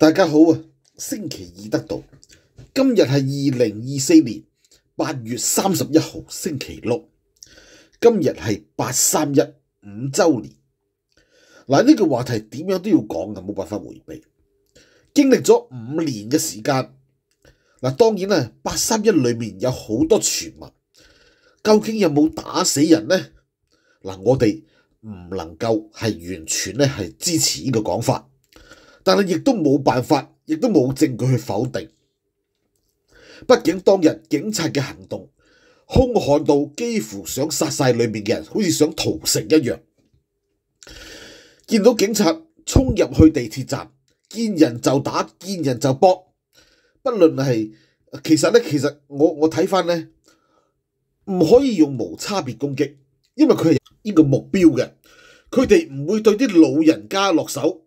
大家好啊！星期二得到今日系二零二四年八月三十一号星期六，今日系八三一五周年。嗱，呢个话题点样都要讲嘅，冇办法回避。经历咗五年嘅时间，嗱，当然啦，八三一里面有好多传闻，究竟有冇打死人呢？嗱，我哋唔能够系完全咧系支持呢个讲法。但系亦都冇辦法，亦都冇證據去否定。畢竟當日警察嘅行動兇悍到幾乎想殺晒裏面嘅人，好似想屠城一樣。見到警察衝入去地鐵站，見人就打，見人就搏。不論係其實咧，其實我我睇翻咧，唔可以用無差別攻擊，因為佢係呢個目標嘅，佢哋唔會對啲老人家落手。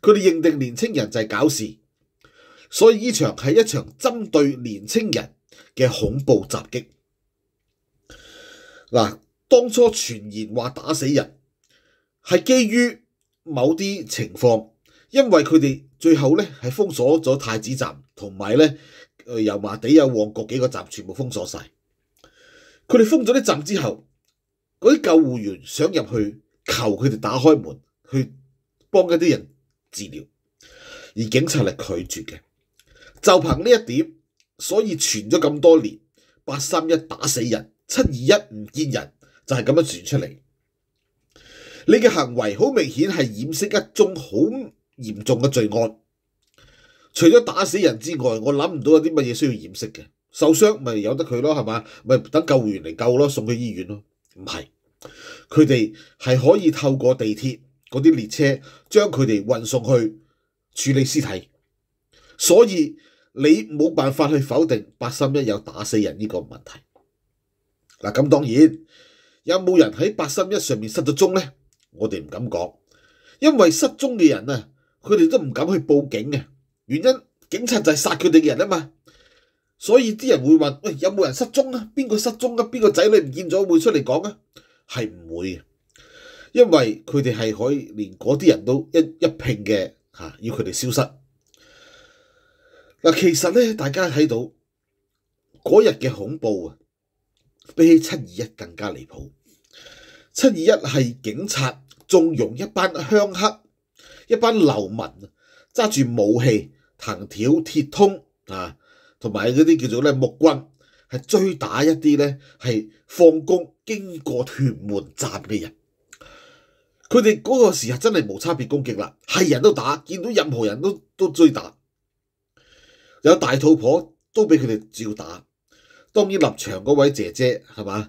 佢哋認定年青人就係搞事，所以呢場係一場針對年青人嘅恐怖襲擊。嗱，當初傳言話打死人係基於某啲情況，因為佢哋最後咧係封鎖咗太子站同埋咧油麻地有旺角幾個站全部封鎖晒。佢哋封咗啲站之後，嗰啲救護員想入去求佢哋打開門去幫一啲人。治疗，而警察系拒絕嘅，就凭呢一点，所以传咗咁多年，八三一打死人，七二一唔见人，就系咁样传出嚟。你嘅行为好明显系掩饰一宗好严重嘅罪案，除咗打死人之外，我谂唔到有啲乜嘢需要掩饰嘅，受伤咪由得佢咯，系嘛，咪等救护员嚟救咯，送去医院咯，唔系，佢哋系可以透过地铁。嗰啲列車將佢哋運送去處理屍體，所以你冇辦法去否定八三一有打死人呢個問題。嗱咁當然有冇人喺八三一上面失咗蹤呢？我哋唔敢講，因為失蹤嘅人啊，佢哋都唔敢去報警嘅原因，警察就係殺佢哋嘅人啊嘛。所以啲人會問：喂，有冇人失蹤啊？邊個失蹤啊？邊個仔女唔見咗會出嚟講啊？係唔會嘅。因為佢哋係可以連嗰啲人都一一拼嘅嚇，要佢哋消失嗱。其實咧，大家睇到嗰日嘅恐怖啊，比起七二一更加離譜。七二一係警察縱容一班鄉客、一班流民揸住武器、藤條、鐵通啊，同埋嗰啲叫做咧木棍，係追打一啲咧係放工經過屯門站嘅人。佢哋嗰個時候真係無差別攻擊啦，係人都打，見到任何人都都追打，有大肚婆都俾佢哋照打。當然立場嗰位姐姐係嘛，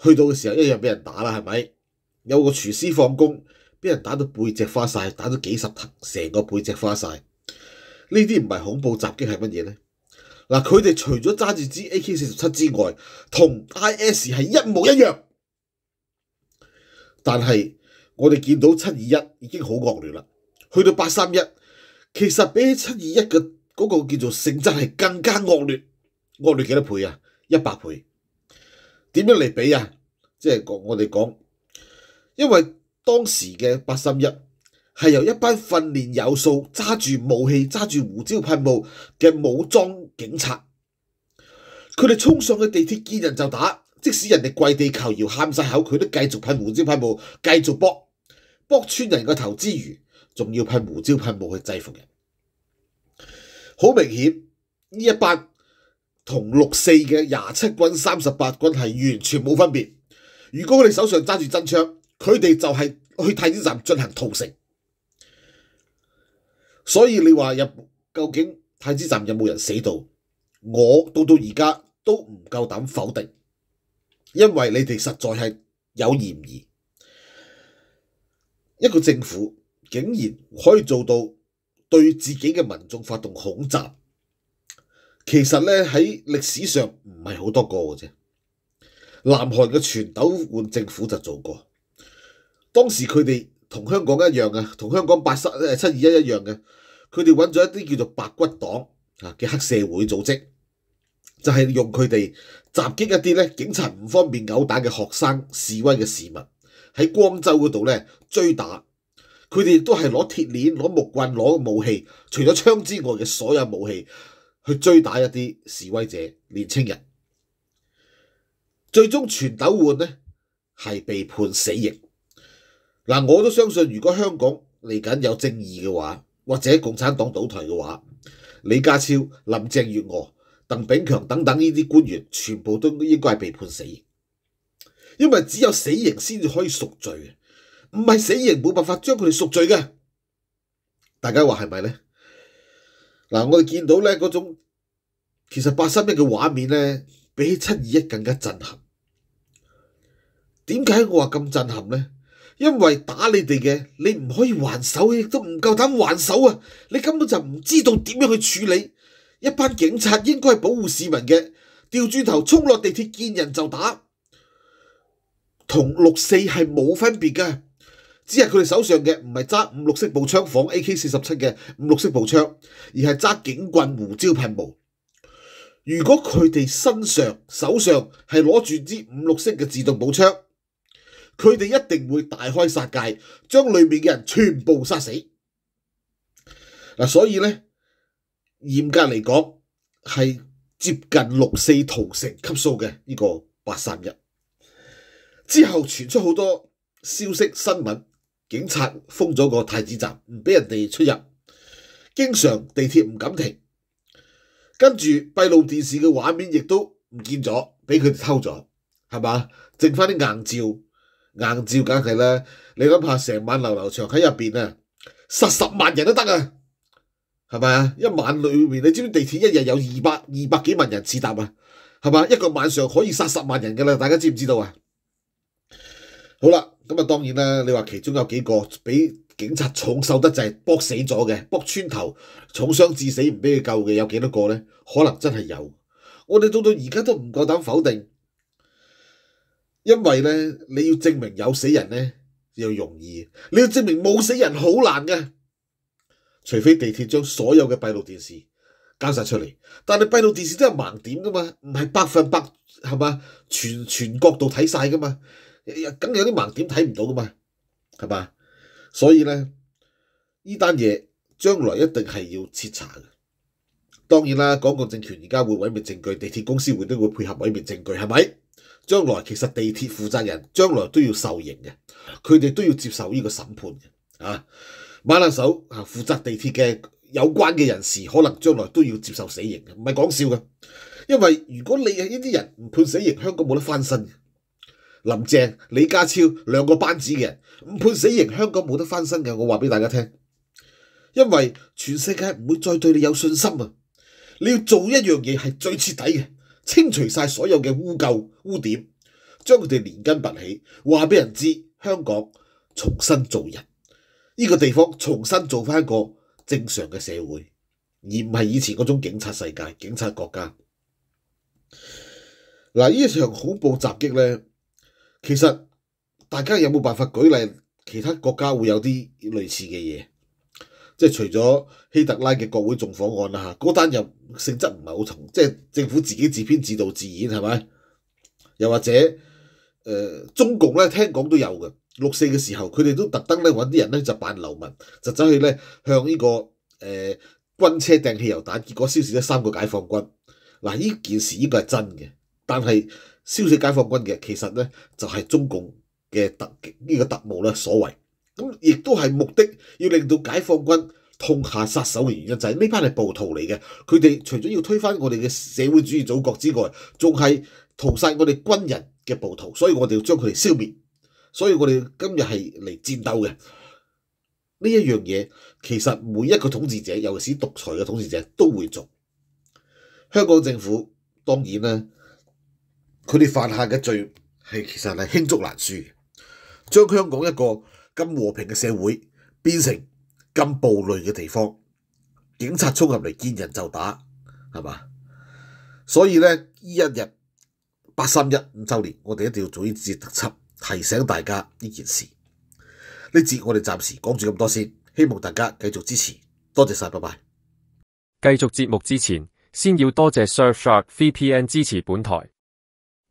去到嘅時候一樣俾人打啦，係咪？有個廚師放工，俾人打到背脊花晒，打咗幾十成個背脊花晒。呢啲唔係恐怖襲擊係乜嘢呢？嗱，佢哋除咗揸住支 AK 四十七之外，同 IS 係一模一樣，但系。我哋見到七二一已經好惡劣啦，去到八三一，其實比起七二一嘅嗰個叫做性質係更加惡劣，惡劣幾多倍啊？一百倍。點樣嚟比啊？即係我我哋講，因為當時嘅八三一係由一班訓練有素、揸住武器、揸住胡椒噴霧嘅武裝警察，佢哋衝上嘅地鐵見人就打，即使人哋跪地求饶喊晒口，佢都繼續喷胡椒噴霧，繼續搏。剥穿人个头之余，仲要喷胡椒喷雾去制服人，好明显呢一班同六四嘅廿七军、三十八军系完全冇分别。如果你哋手上揸住真枪，佢哋就系去太子站进行屠城。所以你话入究竟太子站有冇人死到？我到到而家都唔够胆否定，因为你哋实在系有嫌疑。一个政府竟然可以做到对自己嘅民众发动恐袭，其实咧喺历史上唔系好多个嘅啫。南韩嘅全斗焕政府就做过，当时佢哋同香港一样嘅，同香港八三诶七二一一样嘅，佢哋揾咗一啲叫做白骨党啊嘅黑社会组织，就系用佢哋袭击一啲咧警察唔方便殴打嘅学生示威嘅市民。喺光州嗰度咧追打，佢哋都係攞鐵鏈、攞木棍、攞武器，除咗槍之外嘅所有武器去追打一啲示威者、年輕人。最終全斗焕呢係被判死刑。嗱，我都相信如果香港嚟緊有正義嘅話，或者共產黨倒台嘅話，李家超、林鄭月娥、鄧炳強等等呢啲官員，全部都應該係被判死刑。因为只有死刑先至可以赎罪嘅，唔系死刑冇办法将佢哋赎罪嘅。大家话系咪咧？嗱，我哋见到咧嗰种，其实八三一嘅画面咧，比起七二一更加震撼。点解我话咁震撼咧？因为打你哋嘅，你唔可以还手，亦都唔够胆还手啊！你根本就唔知道点样去处理。一班警察应该系保护市民嘅，掉转头冲落地铁见人就打。同六四係冇分別嘅，只係佢哋手上嘅唔係揸五六式步槍仿 AK 四十七嘅五六式步槍，而係揸警棍、胡椒噴霧。如果佢哋身上手上係攞住支五六式嘅自動步槍，佢哋一定會大開殺戒，將裏面嘅人全部殺死。嗱，所以咧，嚴格嚟講係接近六四同城級數嘅呢個八三一。之後傳出好多消息新聞，警察封咗個太子站，唔俾人哋出入。經常地鐵唔敢停，跟住閉路電視嘅畫面亦都唔見咗，俾佢哋偷咗，係嘛？剩翻啲硬照，硬照梗係啦。你諗下，成晚流流長喺入面啊，殺十萬人都得啊，係咪啊？一晚裏面你知唔知地鐵一日有二百二百幾萬人次搭啊，係嘛？一個晚上可以殺十萬人㗎啦，大家知唔知道啊？好啦，咁啊，当然啦，你话其中有几个俾警察重受得制，搏死咗嘅，搏穿头，重伤致死唔俾佢救嘅，有几多个呢？可能真系有，我哋到到而家都唔够胆否定，因为呢，你要证明有死人呢，又容易，你要证明冇死人好难嘅，除非地铁将所有嘅闭路电视交晒出嚟，但系闭路电视都系盲点噶嘛，唔系百分百系嘛，全全角度睇晒噶嘛。梗咁有啲盲點睇唔到噶嘛，係嘛？所以咧，呢单嘢將來一定係要徹查嘅。當然啦，港共政權而家會毀滅證據，地鐵公司會都會配合毀滅證據，係咪？將來其實地鐵負責人將來都要受刑嘅，佢哋都要接受呢個審判嘅。啊，馬拉手啊，負責地鐵嘅有關嘅人士，可能將來都要接受死刑嘅，唔係講笑㗎。因為如果你係依啲人唔判死刑，香港冇得翻身嘅。林鄭、李家超兩個班子嘅唔判死刑，香港冇得翻身嘅。我話俾大家聽，因為全世界唔會再對你有信心啊！你要做一樣嘢係最徹底嘅，清除晒所有嘅污垢、污點，將佢哋連根拔起，話俾人知香港重新做人，呢個地方重新做翻個正常嘅社會，而唔係以前嗰種警察世界、警察國家。嗱，呢場恐怖襲擊咧～其實大家有冇辦法舉例，其他國家會有啲類似嘅嘢？即係除咗希特拉嘅國會縱火案啦，嚇嗰單又性質唔係好同，即係政府自己自編自導自演係咪？又或者誒中共咧聽講都有嘅，六四嘅時候佢哋都特登咧揾啲人咧就扮流民，就走去咧向呢個誒軍車掟汽油彈，結果燒死咗三個解放軍。嗱呢件事呢個係真嘅，但係。消死解放軍嘅，其實呢就係中共嘅特呢個特務咧所為，咁亦都係目的要令到解放軍痛下殺手嘅原因就係呢班係暴徒嚟嘅，佢哋除咗要推翻我哋嘅社會主義祖國之外，仲係屠殺我哋軍人嘅暴徒，所以我哋要將佢哋消滅，所以我哋今日係嚟戰鬥嘅呢一樣嘢，其實每一個統治者，尤其是獨裁嘅統治者都會做。香港政府當然咧。佢哋犯下嘅罪係其實係輕竹難書將香港一個咁和平嘅社會變成咁暴戾嘅地方，警察衝入嚟見人就打，係嘛？所以咧，依一日八三一五週年，我哋一定要做呢節特輯，提醒大家呢件事。呢節我哋暫時講住咁多先，希望大家繼續支持，多謝曬，拜拜。繼續節目之前，先要多謝 Surfshark VPN 支持本台。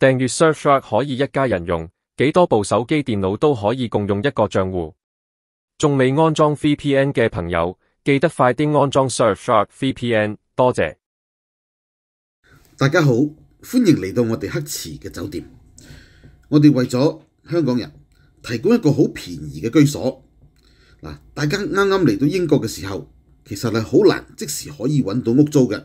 订阅 Surfshark 可以一家人用，几多部手机、电脑都可以共用一个账户。仲未安装 VPN 嘅朋友，记得快啲安装 Surfshark VPN。多谢大家好，欢迎嚟到我哋黑池嘅酒店。我哋为咗香港人提供一个好便宜嘅居所。嗱，大家啱啱嚟到英国嘅时候，其实系好难即时可以揾到屋租嘅。